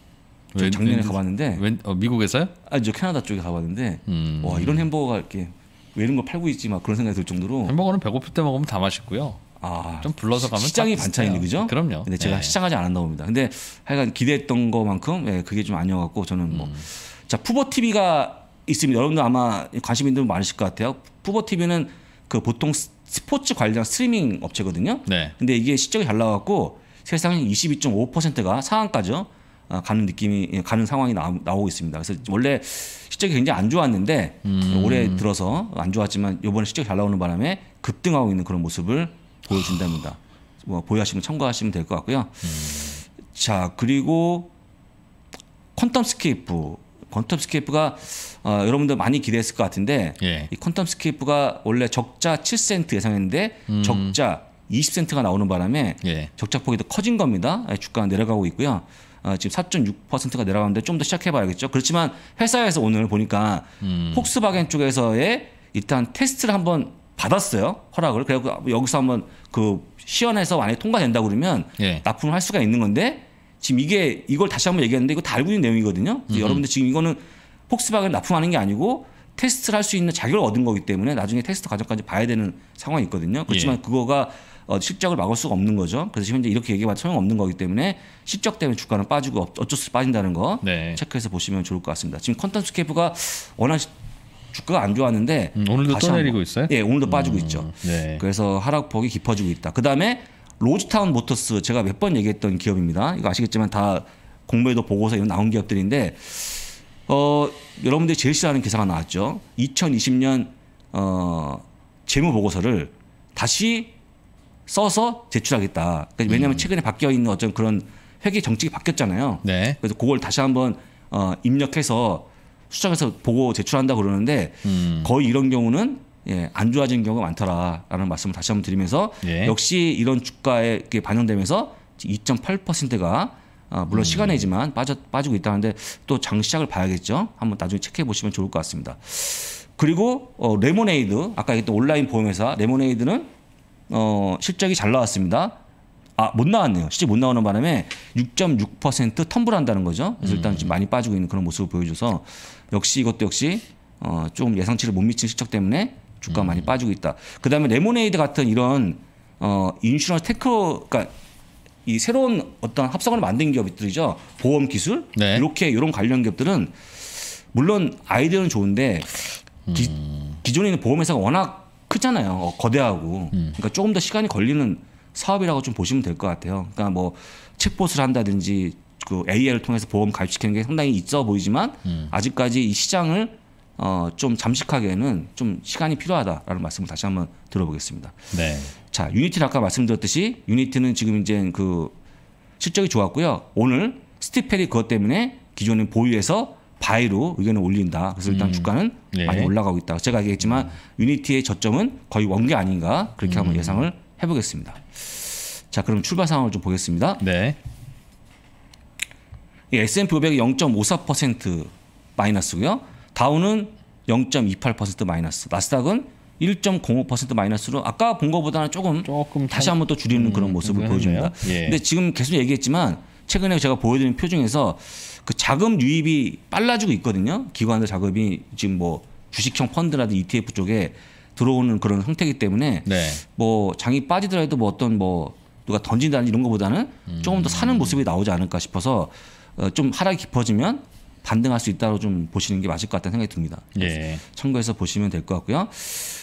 웬, 작년에 웬디스? 가봤는데 웬, 어, 미국에서요? 아저 캐나다 쪽에 가봤는데 음. 와 이런 햄버거가 이렇게 왜 이런 거 팔고 있지 막 그런 생각이 들 정도로 햄버거는 배고플 때 먹으면 다 맛있고요. 아, 좀 불러서 가면 시장이 반찬인데 그죠? 그럼요. 근데 제가 네. 시장하지 않았나 봅니다. 근데 하여간 기대했던 것만큼 예, 그게 좀 아니어갖고 저는 뭐 음. 자, 푸버 TV가 있습니다. 여러분들 아마 관심 있는 분 많으실 것 같아요. 푸버 TV는 그 보통 스포츠 관련 스트리밍 업체거든요. 네. 근데 이게 실적이 잘 나왔고 세상 22.5%가 상한가죠. 어, 가는 느낌이 예, 가는 상황이 나, 오고 있습니다. 그래서 원래 실적이 굉장히 안 좋았는데 음. 올해 들어서 안 좋았지만 이번에 실적 잘 나오는 바람에 급등하고 있는 그런 모습을 보여준답니다. 뭐 보유하시면 참고하시면 될 것 같고요. 음. 자 그리고 퀀텀 스케이프 퀀텀 스케이프가 어, 여러분들 많이 기대했을 것 같은데 예. 이 퀀텀 스케이프가 원래 적자 7센트 예상했는데 음. 적자 20센트가 나오는 바람에 예. 적자폭이 더 커진 겁니다. 주가가 내려가고 있고요. 어, 지금 4.6%가 내려가는데 좀 더 시작해봐야겠죠. 그렇지만 회사에서 오늘 보니까 음. 폭스바겐 쪽에서의 일단 테스트를 한번 받았어요 허락을. 그래고 여기서 한번 그 시연해서 만약 통과된다 고 그러면 예. 납품을 할 수가 있는 건데 지금 이게 이걸 다시 한번 얘기했는데 이거 다 알고 있는 내용이거든요. 음. 여러분들 지금 이거는 폭스바겐 납품하는 게 아니고 테스트를 할 수 있는 자격을 얻은 거기 때문에 나중에 테스트 과정까지 봐야 되는 상황이 있거든요. 그렇지만 예. 그거가 어, 실적을 막을 수가 없는 거죠. 그래서 현재 이렇게 얘기해봐 소용없는 거기 때문에 실적 때문에 주가는 빠지고 어쩔 수 없이 빠진다는 거 네. 체크해서 보시면 좋을 것 같습니다. 지금 컨텐츠 캐프가 워낙 주가가 안 좋았는데 음, 오늘도 다 내리고 있어요? 예, 오늘도 음, 빠지고 있죠. 네. 그래서 하락폭이 깊어지고 있다. 그 다음에 로즈타운 모터스 제가 몇 번 얘기했던 기업입니다. 이거 아시겠지만 다공매도 보고서 이런 나온 기업들인데 어, 여러분들이 제일 싫어하는 기사가 나왔죠. 2020년 어, 재무 보고서를 다시 써서 제출하겠다. 그러니까 왜냐하면 음. 최근에 바뀌어 있는 어떤 그런 회계 정책이 바뀌었잖아요. 네. 그래서 그걸 다시 한번 어, 입력해서 수정해서 보고 제출한다 그러는데 음. 거의 이런 경우는 예, 안좋아진 경우가 많더라라는 말씀을 다시 한번 드리면서 예. 역시 이런 주가에 반영되면서 2.8%가 아, 어, 물론 음. 시간이지만 빠져, 빠지고 있다는데 또 장시작을 봐야겠죠. 한번 나중에 체크해 보시면 좋을 것 같습니다. 그리고 어, 레모네이드 아까 얘기했던 온라인 보험회사 레모네이드는 어, 실적이 잘 나왔습니다. 아, 못 나왔네요. 실제 못 나오는 바람에 6.6% 텀블한다는 거죠. 그래서 일단 좀 음. 많이 빠지고 있는 그런 모습을 보여줘서 역시 이것도 역시 어, 좀 예상치를 못 미친 실적 때문에 주가 음. 많이 빠지고 있다. 그다음에 레모네이드 같은 이런 어, 인슈런스 테크로 그러니까 이 새로운 어떤 합성을 만든 기업들이죠. 보험 기술 네. 이렇게 이런 관련 기업들은 물론 아이디어는 좋은데 기, 음. 기존에 있는 보험회사가 워낙 크잖아요. 어, 거대하고. 음. 그러니까 조금 더 시간이 걸리는 사업이라고 좀 보시면 될 것 같아요. 그러니까 뭐 챗봇을 한다든지 그 AI를 통해서 보험 가입시키는 게 상당히 있어 보이지만 음. 아직까지 이 시장을 어, 좀 잠식하기에는 좀 시간이 필요하다라는 말씀을 다시 한번 들어보겠습니다. 네. 자, 유니티를 아까 말씀드렸듯이 유니티는 지금 이제 그 실적이 좋았고요. 오늘 스티펠이 그것 때문에 기존에 보유해서 바이로 의견을 올린다. 그래서 일단 음. 주가는 예. 많이 올라가고 있다. 제가 얘기했지만 유니티의 저점은 거의 원계 아닌가 그렇게 한번 음. 예상을 해보겠습니다. 자, 그럼 출발 상황을 좀 보겠습니다. 네. 예, S&P 500이 0.54% 마이너스고요. 다우는 0.28% 마이너스. 나스닥은 1.05% 마이너스로 아까 본 것보다는 조금, 조금 다시 한번 또 줄이는 음, 그런 모습을 보여줍니다. 예. 근데 지금 계속 얘기했지만 최근에 제가 보여드린 표 중에서 그 자금 유입이 빨라지고 있거든요. 기관들 자금이 지금 뭐 주식형 펀드라든 지 ETF 쪽에 들어오는 그런 형태이기 때문에 네. 뭐 장이 빠지더라도 뭐 어떤 뭐 누가 던진다든지 이런 것보다는 음. 조금 더 음. 사는 모습이 나오지 않을까 싶어서 어좀 하락이 깊어지면 반등할 수 있다고 좀 보시는 게 맞을 것 같다는 생각이 듭니다. 예. 참고해서 보시면 될 것 같고요.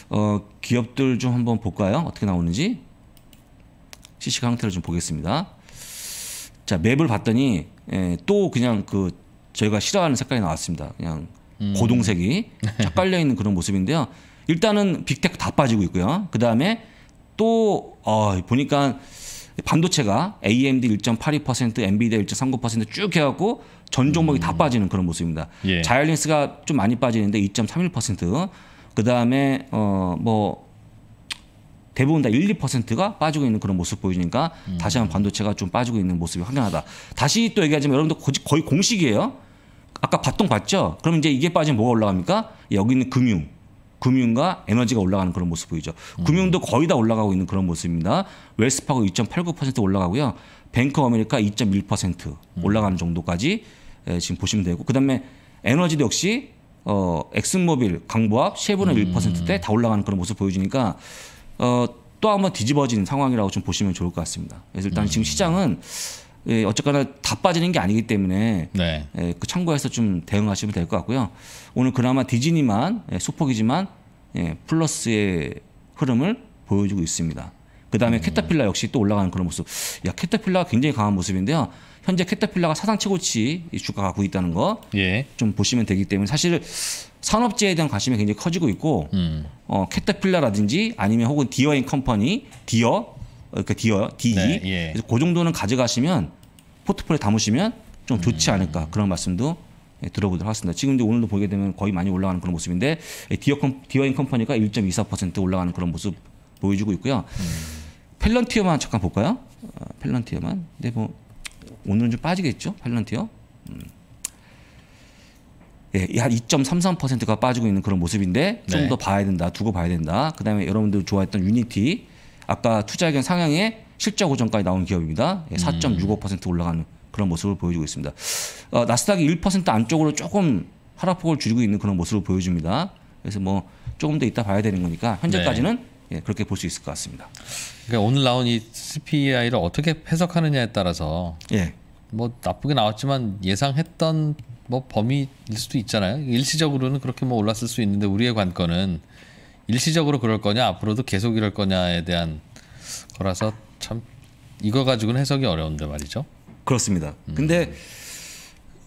어, 기업들 좀 한번 볼까요? 어떻게 나오는지. 시식 상태를 좀 보겠습니다. 자 맵을 봤더니 예, 또 그냥 그 저희가 싫어하는 색깔이 나왔습니다. 그냥 음. 고동색이 [LAUGHS] 쫙 깔려 있는 그런 모습인데요. 일단은 빅테크 다 빠지고 있고요. 그 다음에 또 어, 보니까 반도체가 AMD 1.82%, 엔비디아 1.39%쭉 해갖고 전 종목이 음. 다 빠지는 그런 모습입니다. 예. 자이언스가 좀 많이 빠지는데 2.31%. 그 다음에 어뭐 대부분 다 1, 2%가 빠지고 있는 그런 모습 보이니까 음. 다시 한번 반도체가 좀 빠지고 있는 모습이 확연하다. 다시 또얘기하자면 여러분들 거의 공식이에요. 아까 봤던 봤죠? 그럼 이제 이게 빠지면 뭐가 올라갑니까? 여기 있는 금융. 금융과 에너지가 올라가는 그런 모습 보이죠. 음. 금융도 거의 다 올라가고 있는 그런 모습입니다. 웰스파고 2.89% 올라가고요. 뱅크 아메리카 2.1% 음. 올라가는 정도까지 예, 지금 보시면 되고 그다음에 에너지도 역시 어 엑슨모빌, 강보합 7분의 음. 1%대 다 올라가는 그런 모습 보여주니까 어, 또 한 번 뒤집어진 상황이라고 좀 보시면 좋을 것 같습니다. 그래서 일단 음. 지금 시장은 예, 어쨌거나 다 빠지는 게 아니기 때문에 네. 예, 그 참고해서 좀 대응하시면 될 것 같고요. 오늘 그나마 디즈니만 예, 소폭이지만 예, 플러스의 흐름을 보여주고 있습니다. 그 다음에 음. 캐타필라 역시 또 올라가는 그런 모습. 야, 캐타필라 가 굉장히 강한 모습인데요. 현재 캐터필라가 사상최고치 주가가 가고 있다는 거좀 예. 보시면 되기 때문에 사실 산업재해에 대한 관심이 굉장히 커지고 있고 음. 어, 캐터필라라든지 아니면 혹은 디어인 컴퍼니 디어 그러니까 디어 d 네, 예. 그 정도는 가져가시면 포트폴리오 담으시면 좀 좋지 음. 않을까 음. 그런 말씀도 예, 들어보도록 하겠습니다. 지금 이제 오늘도 보게 되면 거의 많이 올라가는 그런 모습인데 예, 디어 컴, 디어인 컴퍼니가 1.24% 올라가는 그런 모습 보여주고 있고요. 음. 펠런티어만 잠깐 볼까요? 어, 펠런티어만. 근뭐 네, 오늘은 좀 빠지겠죠? 팔런티어? 음. 예, 한 2.33%가 빠지고 있는 그런 모습인데 좀더 네. 봐야 된다. 두고 봐야 된다. 그다음에 여러분들 좋아했던 유니티 아까 투자 의견 상향에 실적 고정까지 나온 기업입니다. 예, 4.65% 음. 올라가는 그런 모습을 보여주고 있습니다. 어, 나스닥이 1% 안쪽으로 조금 하락폭을 줄이고 있는 그런 모습을 보여줍니다. 그래서 뭐 조금 더 이따 봐야 되는 거니까 현재까지는 네. 예, 그렇게 볼 수 있을 것 같습니다. 그러니까 오늘 나온 이 CPI를 어떻게 해석하느냐에 따라서 예. 뭐 나쁘게 나왔지만 예상했던 뭐 범위일 수도 있잖아요. 일시적으로는 그렇게 뭐 올랐을 수 있는데 우리의 관건은 일시적으로 그럴 거냐 앞으로도 계속 이럴 거냐에 대한 거라서 참 이거 가지고는 해석이 어려운데 말이죠. 그렇습니다. 음. 근데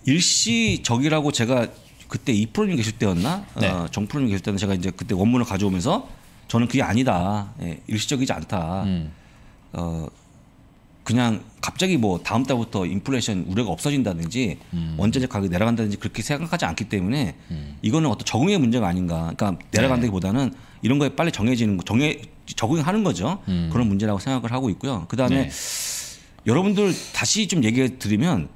일시적이라고 제가 그때 이 프로님 계실 때였나? 네. 어, 정 프로님 계실 때는 제가 이제 그때 원문을 가져오면서 저는 그게 아니다. 예, 일시적이지 않다. 음. 어, 그냥 갑자기 뭐 다음 달부터 인플레이션 우려가 없어진다든지 음. 원자재 가격이 내려간다든지 그렇게 생각하지 않기 때문에 음. 이거는 어떤 적응의 문제가 아닌가. 그러니까 내려간다기보다는 네. 이런 거에 빨리 정해지는 거, 정해 적응하는 거죠. 음. 그런 문제라고 생각을 하고 있고요. 그다음에 네. 여러분들 다시 좀 얘기해 드리면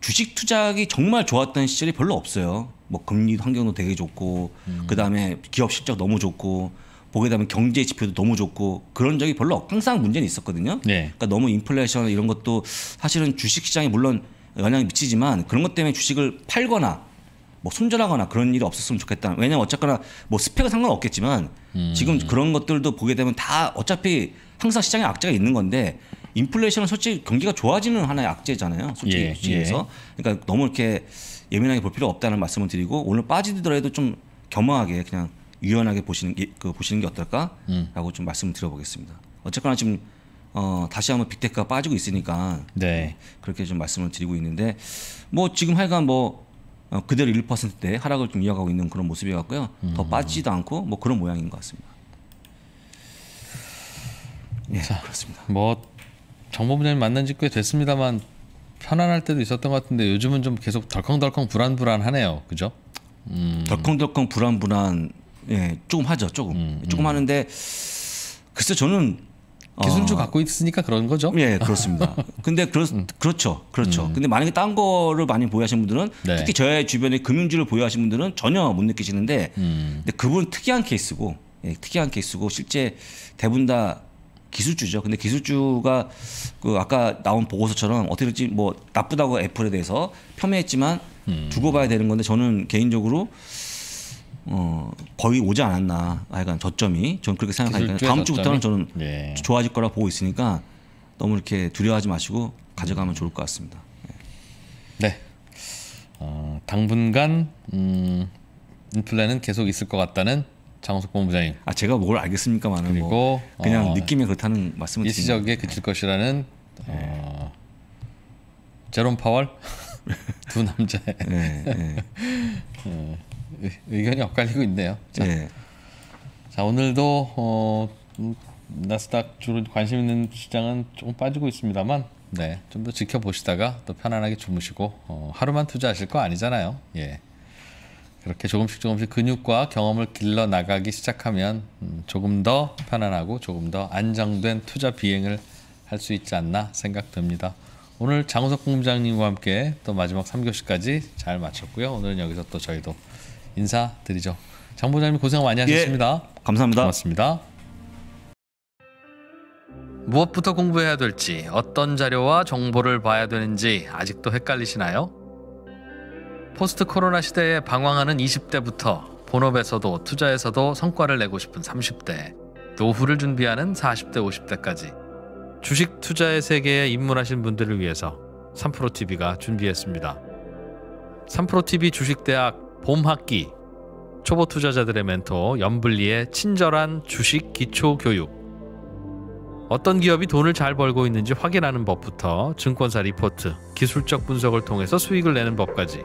주식 투자하기 정말 좋았던 시절이 별로 없어요. 뭐 금리 환경도 되게 좋고 음. 그다음에 기업 실적 너무 좋고 보게 되면 경제 지표도 너무 좋고 그런 적이 별로 항상 문제는 있었거든요. 네. 그러니까 너무 인플레이션 이런 것도 사실은 주식 시장에 물론 영향이 미치지만 그런 것 때문에 주식을 팔거나 뭐 손절하거나 그런 일이 없었으면 좋겠다. 왜냐면 어쨌거나 뭐 스펙은 상관없겠지만 음. 지금 그런 것들도 보게 되면 다 어차피 항상 시장에 악재가 있는 건데 인플레이션은 솔직히 경기가 좋아지는 하나의 악재잖아요. 솔직히 예, 예. 주식에서. 예. 그러니까 너무 이렇게 예민하게 볼 필요 없다는 말씀을 드리고 오늘 빠지더라도 좀 겸허하게 그냥 유연하게 보시는 게, 그 보시는 게 어떨까라고 음. 좀 말씀을 드려보겠습니다. 어쨌거나 지금 어, 다시 한번 빅테크가 빠지고 있으니까 네. 그렇게 좀 말씀을 드리고 있는데 뭐 지금 하여간 뭐 어, 그대로 1%대 하락을 좀 이어가고 있는 그런 모습이 같고요. 음. 더 빠지지도 않고 뭐 그런 모양인 것 같습니다. 예, 자, 그렇습니다. 뭐 정보부장님 만난 지꽤 됐습니다만 편안할 때도 있었던 것 같은데 요즘은 좀 계속 덜컹덜컹 불안불안하네요. 그죠? 음. 덜컹덜컹 불안불안 예 조금 하죠 조금 음, 음. 조금 하는데 글쎄 저는 어, 기술주 어, 갖고 있으니까 그런 거죠? 예 그렇습니다. [LAUGHS] 근데 그렇 음. 그렇죠 그렇죠. 음. 근데 만약에 딴 거를 많이 보유하신 분들은 네. 특히 저의 주변에 금융주를 보유하신 분들은 전혀 못 느끼시는데 음. 근데 그분 특이한 케이스고 예, 특이한 케이스고 실제 대부분 다 기술주죠. 근데 기술주가 그 아까 나온 보고서처럼 어떻게 될지 뭐 나쁘다고 애플에 대해서 폄훼했지만 음. 두고 봐야 되는 건데 저는 개인적으로 어 거의 오지 않았나 약간 저점이 저는 그렇게 생각하니까 다음 주부터는 저는 네. 좋아질 거라고 보고 있으니까 너무 이렇게 두려워하지 마시고 가져가면 좋을 것 같습니다. 네. 네. 어, 당분간 음, 인플레는 계속 있을 것 같다는 장호석 본부장님. 아 제가 뭘 알겠습니까만은 뭐 그리고 뭐 그냥 어, 느낌이 그렇다는 말씀을 드리는 시적에 그칠 것이라는 네. 어, 제롬 파월 [LAUGHS] 두 남자의 네, 네. [LAUGHS] 어, 의견이 엇갈리고 있네요. 자, 네. 자 오늘도 어, 음, 나스닥 주로 관심 있는 시장은 조금 빠지고 있습니다만 네, 좀 더 지켜보시다가 또 편안하게 주무시고 어, 하루만 투자하실 거 아니잖아요. 예. 이렇게 조금씩 조금씩 근육과 경험을 길러 나가기 시작하면 음, 조금 더 편안하고 조금 더 안정된 투자 비행을 할 수 있지 않나 생각됩니다. 오늘 장우석 공장님과 함께 또 마지막 3교시까지 잘 마쳤고요. 오늘은 여기서 또 저희도 인사드리죠. 장 보장님 고생 많이 예, 하셨습니다. 예, 감사합니다. 고맙습니다. 무엇부터 공부해야 될지, 어떤 자료와 정보를 봐야 되는지 아직도 헷갈리시나요? 포스트 코로나 시대에 방황하는 20대부터 본업에서도 투자에서도 성과를 내고 싶은 30대, 노후를 준비하는 40대, 50대까지 주식 투자의 세계에 입문하신 분들을 위해서 3프로TV가 준비했습니다. 3프로TV 주식대학 봄학기 초보 투자자들의 멘토 연블리의 친절한 주식 기초 교육. 어떤 기업이 돈을 잘 벌고 있는지 확인하는 법부터 증권사 리포트, 기술적 분석을 통해서 수익을 내는 법까지